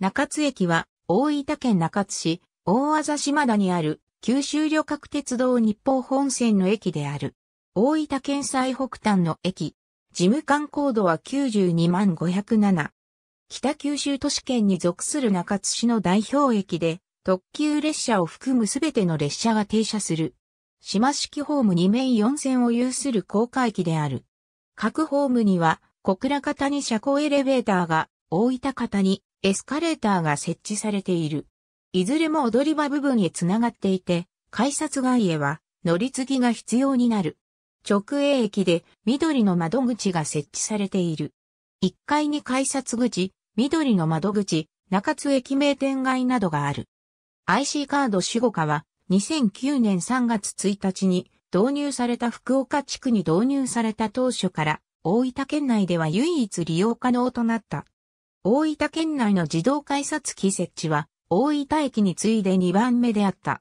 中津駅は大分県中津市大浅島田にある九州旅客鉄道日報本線の駅である。大分県最北端の駅。事務官高度は92万507。北九州都市圏に属する中津市の代表駅で、特急列車を含むすべての列車が停車する。島式ホーム2面4線を有する高架駅である。各ホームには、小倉方に車庫エレベーターが、大分方にエスカレーターが設置されている。いずれも踊り場部分へ繋がっていて、改札外へは乗り継ぎが必要になる。直営駅で緑の窓口が設置されている。1階に改札口、緑の窓口、中津駅名店街などがある。IC カード守護課は2009年3月1日に導入された福岡地区に導入された当初から大分県内では唯一利用可能となった大分県内の自動改札機設置は、大分駅に次いで2番目であった。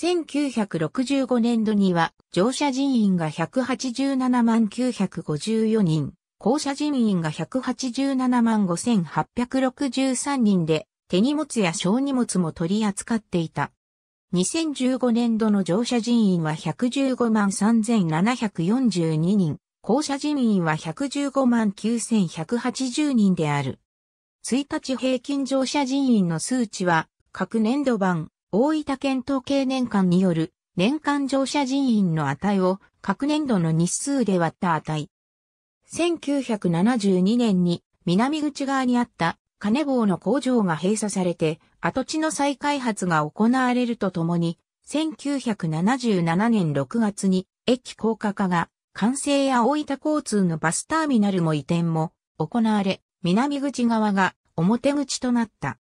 1965年度には、乗車人員が187万954人、降車人員が187万5863人で、手荷物や小荷物も取り扱っていた。2015年度の乗車人員は115万3742人、降車人員は115万9180人である。1日平均乗車人員の数値は、各年度版、大分県統計年間による、年間乗車人員の値を、各年度の日数で割った値。1972年に、南口側にあった、金棒の工場が閉鎖されて、跡地の再開発が行われるとともに、1977年6月に、駅高架化が、完成や大分交通のバスターミナルも移転も行われ、南口側が表口となった。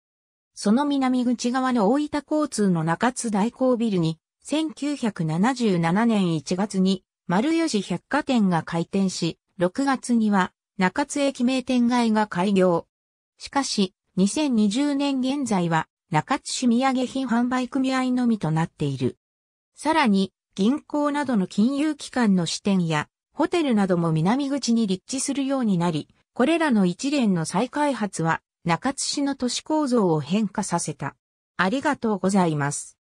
その南口側の大分交通の中津大行ビルに、1977年1月に丸時百貨店が開店し、6月には中津駅名店街が開業。しかし、2020年現在は中津市土産品販売組合のみとなっている。さらに、銀行などの金融機関の支店や、ホテルなども南口に立地するようになり、これらの一連の再開発は中津市の都市構造を変化させた。ありがとうございます。